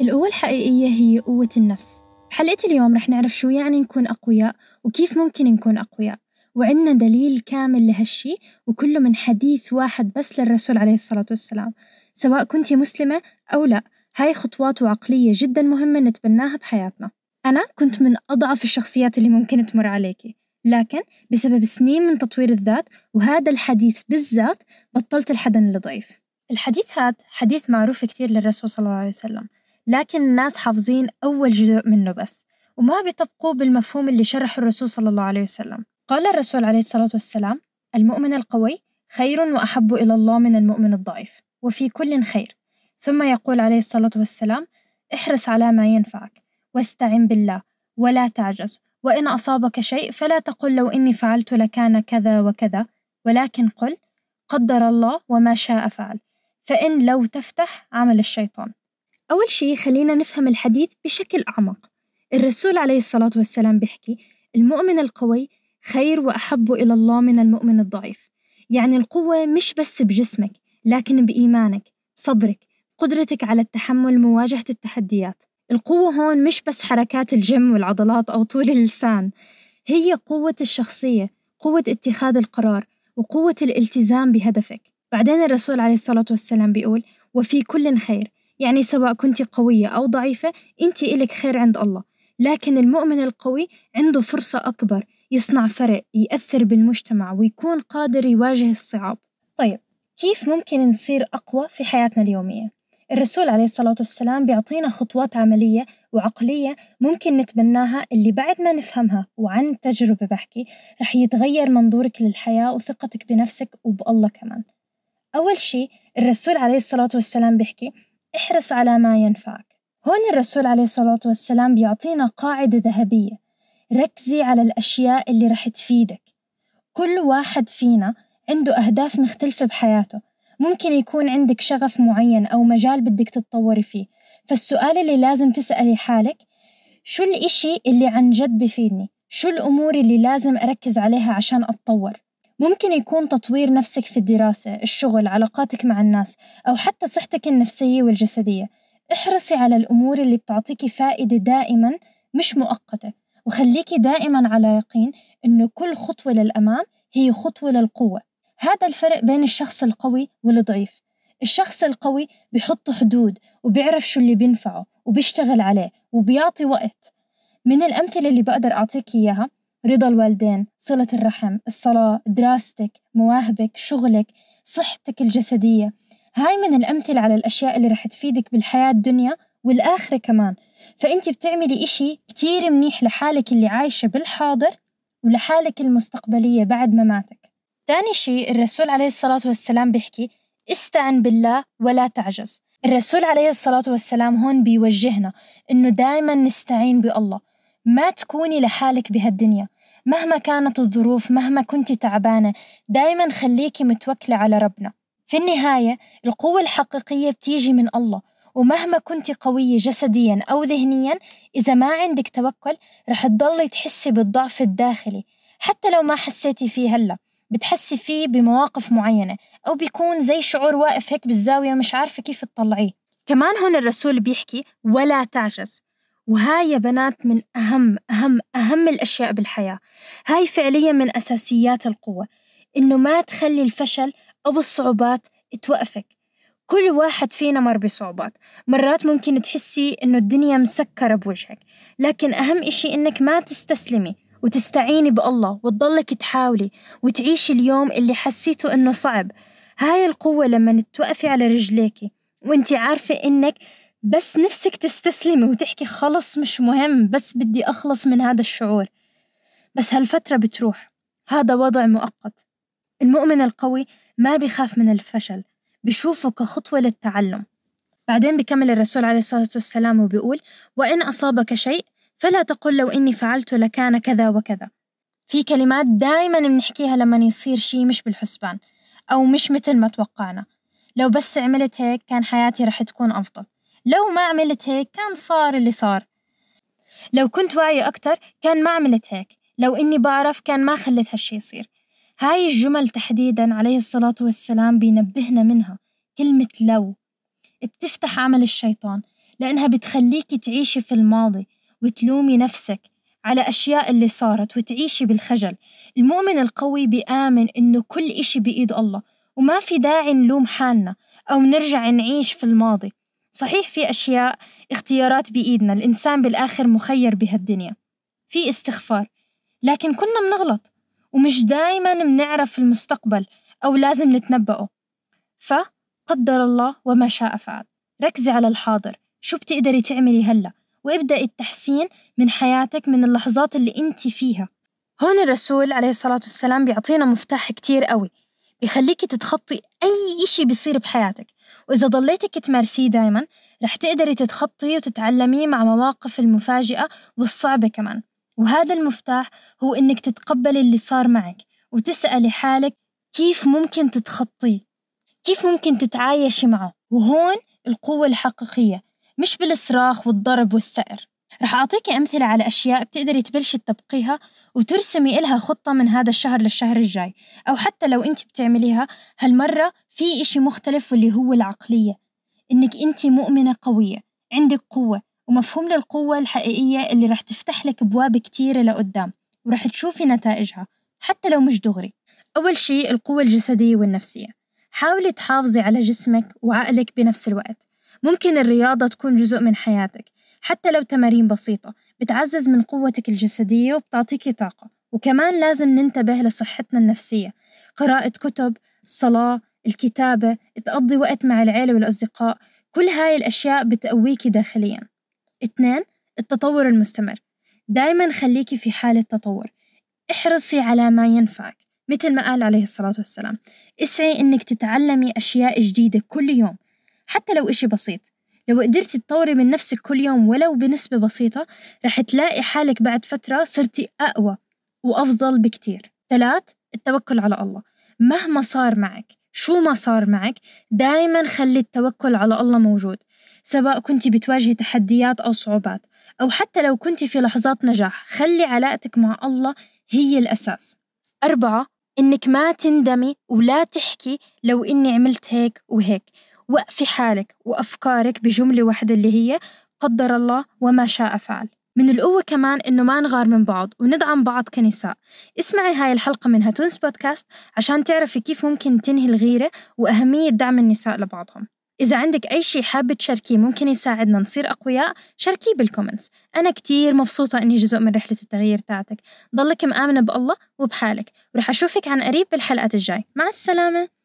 القوة الحقيقية هي قوة النفس بحلقة اليوم رح نعرف شو يعني نكون أقوياء وكيف ممكن نكون أقوياء وعندنا دليل كامل لهالشي وكله من حديث واحد بس للرسول عليه الصلاة والسلام سواء كنت مسلمة أو لا هاي خطوات وعقلية جدا مهمة نتبناها بحياتنا أنا كنت من أضعف الشخصيات اللي ممكن تمر عليكي لكن بسبب سنين من تطوير الذات وهذا الحديث بالذات بطلت الحدن الضعيف الحديث هذا حديث معروف كثير للرسول صلى الله عليه وسلم لكن الناس حافظين أول جزء منه بس وما بيطبقوه بالمفهوم اللي شرحه الرسول صلى الله عليه وسلم قال الرسول عليه الصلاة والسلام المؤمن القوي خير وأحب إلى الله من المؤمن الضعيف وفي كل خير ثم يقول عليه الصلاة والسلام احرص على ما ينفعك واستعن بالله ولا تعجز وإن أصابك شيء فلا تقل لو إني فعلت لكان كذا وكذا ولكن قل قدر الله وما شاء فعل فإن لو تفتح عمل الشيطان أول شي خلينا نفهم الحديث بشكل أعمق، الرسول عليه الصلاة والسلام بيحكي المؤمن القوي خير وأحب إلى الله من المؤمن الضعيف، يعني القوة مش بس بجسمك لكن بإيمانك صبرك قدرتك على التحمل مواجهة التحديات، القوة هون مش بس حركات الجيم والعضلات أو طول اللسان هي قوة الشخصية قوة اتخاذ القرار وقوة الالتزام بهدفك بعدين الرسول عليه الصلاة والسلام بيقول وفي كل خير يعني سواء كنت قوية أو ضعيفة أنت إلك خير عند الله لكن المؤمن القوي عنده فرصة أكبر يصنع فرق يأثر بالمجتمع ويكون قادر يواجه الصعاب طيب كيف ممكن نصير أقوى في حياتنا اليومية؟ الرسول عليه الصلاة والسلام بيعطينا خطوات عملية وعقلية ممكن نتبناها اللي بعد ما نفهمها وعن تجربة بحكي رح يتغير منظورك للحياة وثقتك بنفسك وبالله كمان أول شي الرسول عليه الصلاة والسلام بيحكي احرص على ما ينفعك هون الرسول عليه الصلاة والسلام بيعطينا قاعدة ذهبية ركزي على الأشياء اللي رح تفيدك كل واحد فينا عنده أهداف مختلفة بحياته ممكن يكون عندك شغف معين أو مجال بدك تتطوري فيه فالسؤال اللي لازم تسألي حالك شو الإشي اللي عن جد بفيدني؟ شو الأمور اللي لازم أركز عليها عشان أتطور؟ ممكن يكون تطوير نفسك في الدراسة، الشغل، علاقاتك مع الناس، أو حتى صحتك النفسية والجسدية، احرصي على الأمور اللي بتعطيكي فائدة دائما مش مؤقتة، وخليكي دائما على يقين إنه كل خطوة للأمام هي خطوة للقوة، هذا الفرق بين الشخص القوي والضعيف، الشخص القوي بحط حدود وبيعرف شو اللي بينفعه وبيشتغل عليه وبيعطي وقت، من الأمثلة اللي بقدر أعطيك إياها رضا الوالدين صلة الرحم الصلاة دراستك مواهبك شغلك صحتك الجسدية هاي من الأمثلة على الأشياء اللي رح تفيدك بالحياة الدنيا والآخرة كمان فأنت بتعملي إشي كتير منيح لحالك اللي عايشة بالحاضر ولحالك المستقبلية بعد مماتك تاني شيء الرسول عليه الصلاة والسلام بيحكي استعن بالله ولا تعجز الرسول عليه الصلاة والسلام هون بيوجهنا إنه دايما نستعين بالله ما تكوني لحالك بهالدنيا مهما كانت الظروف مهما كنت تعبانة دايما خليكي متوكلة على ربنا في النهاية القوة الحقيقية بتيجي من الله ومهما كنت قوية جسديا أو ذهنيا إذا ما عندك توكل رح تضلي تحسي بالضعف الداخلي حتى لو ما حسيتي فيه هلأ بتحسي فيه بمواقف معينة أو بيكون زي شعور واقف هيك بالزاوية ومش عارفة كيف تطلعيه كمان هون الرسول بيحكي ولا تعجز وهاي يا بنات من أهم أهم أهم الأشياء بالحياة هاي فعليا من أساسيات القوة إنه ما تخلي الفشل أو الصعوبات توقفك كل واحد فينا مر بصعوبات مرات ممكن تحسي إنه الدنيا مسكرة بوجهك لكن أهم إشي إنك ما تستسلمي وتستعيني بالله وتضلك تحاولي وتعيشي اليوم اللي حسيته إنه صعب هاي القوة لما توقفي على رجليكي وانت عارفة إنك بس نفسك تستسلمي وتحكي خلص مش مهم بس بدي أخلص من هذا الشعور بس هالفترة بتروح هذا وضع مؤقت المؤمن القوي ما بيخاف من الفشل بشوفه كخطوة للتعلم بعدين بكمل الرسول عليه الصلاة والسلام وبيقول وإن أصابك شيء فلا تقل لو إني فعلت لكان كذا وكذا في كلمات دايما بنحكيها لما يصير شيء مش بالحسبان أو مش مثل ما توقعنا لو بس عملت هيك كان حياتي رح تكون أفضل لو ما عملت هيك كان صار اللي صار لو كنت واعية أكتر كان ما عملت هيك لو إني بعرف كان ما خلت هالشي يصير هاي الجمل تحديدا عليه الصلاة والسلام بينبهنا منها كلمة لو بتفتح عمل الشيطان لأنها بتخليكي تعيشي في الماضي وتلومي نفسك على أشياء اللي صارت وتعيشي بالخجل المؤمن القوي بآمن إنه كل إشي بإيد الله وما في داعي نلوم حالنا أو نرجع نعيش في الماضي صحيح في أشياء اختيارات بإيدنا الإنسان بالآخر مخير بهالدنيا في استغفار لكن كنا بنغلط ومش دايما بنعرف المستقبل أو لازم نتنبأه فقدر الله وما شاء فعل ركزي على الحاضر شو بتقدري تعملي هلأ وابدأي التحسين من حياتك من اللحظات اللي أنت فيها هون الرسول عليه الصلاة والسلام بيعطينا مفتاح كتير قوي يخليكي تتخطي أي إشي بيصير بحياتك وإذا ضليتك تمارسيه دايما رح تقدري تتخطيه وتتعلميه مع مواقف المفاجئة والصعبة كمان وهذا المفتاح هو إنك تتقبلي اللي صار معك وتسألي حالك كيف ممكن تتخطيه كيف ممكن تتعايشي معه وهون القوة الحقيقية مش بالصراخ والضرب والثأر رح أعطيكي أمثلة على أشياء بتقدري تبلشي تطبقيها وترسمي إلها خطة من هذا الشهر للشهر الجاي أو حتى لو أنت بتعمليها هالمرة في إشي مختلف واللي هو العقلية إنك أنت مؤمنة قوية عندك قوة ومفهوم للقوة الحقيقية اللي رح تفتح لك أبواب كتيرة لقدام ورح تشوفي نتائجها حتى لو مش دغري أول شيء القوة الجسدية والنفسية حاولي تحافظي على جسمك وعقلك بنفس الوقت ممكن الرياضة تكون جزء من حياتك حتى لو تمارين بسيطة بتعزز من قوتك الجسدية وبتعطيكي طاقة وكمان لازم ننتبه لصحتنا النفسية قراءة كتب الصلاة الكتابة تقضي وقت مع العيلة والأصدقاء كل هاي الأشياء بتقويكي داخليا اثنين التطور المستمر دايما خليكي في حالة تطور احرصي على ما ينفعك مثل ما قال عليه الصلاة والسلام اسعي انك تتعلمي أشياء جديدة كل يوم حتى لو إشي بسيط لو قدرتي تطوري من نفسك كل يوم ولو بنسبة بسيطة رح تلاقي حالك بعد فترة صرتي أقوى وأفضل بكتير ثلاث التوكل على الله مهما صار معك شو ما صار معك دايما خلي التوكل على الله موجود سواء كنت بتواجهي تحديات أو صعوبات أو حتى لو كنت في لحظات نجاح خلي علاقتك مع الله هي الأساس أربعة إنك ما تندمي ولا تحكي لو إني عملت هيك وهيك وقفي حالك وأفكارك بجملة واحدة اللي هي قدر الله وما شاء فعل من القوة كمان إنه ما نغار من بعض وندعم بعض كنساء اسمعي هاي الحلقة من هاتونس بودكاست عشان تعرفي كيف ممكن تنهي الغيرة وأهمية دعم النساء لبعضهم إذا عندك أي شيء حابة تشاركيه ممكن يساعدنا نصير أقوياء شاركيه بالكومنتس أنا كتير مبسوطة إني جزء من رحلة التغيير تاعتك ضلك مآمنة بالله وبحالك ورح أشوفك عن قريب بالحلقات الجاي مع السلامة